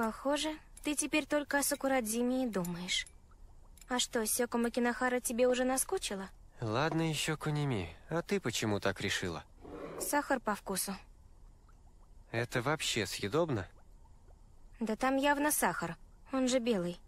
Похоже, ты теперь только о Сакурадзиме и думаешь. А что, Сёку Макинахара тебе уже наскучила? Ладно еще, Куними, а ты почему так решила? Сахар по вкусу. Это вообще съедобно? Да там явно сахар, он же белый.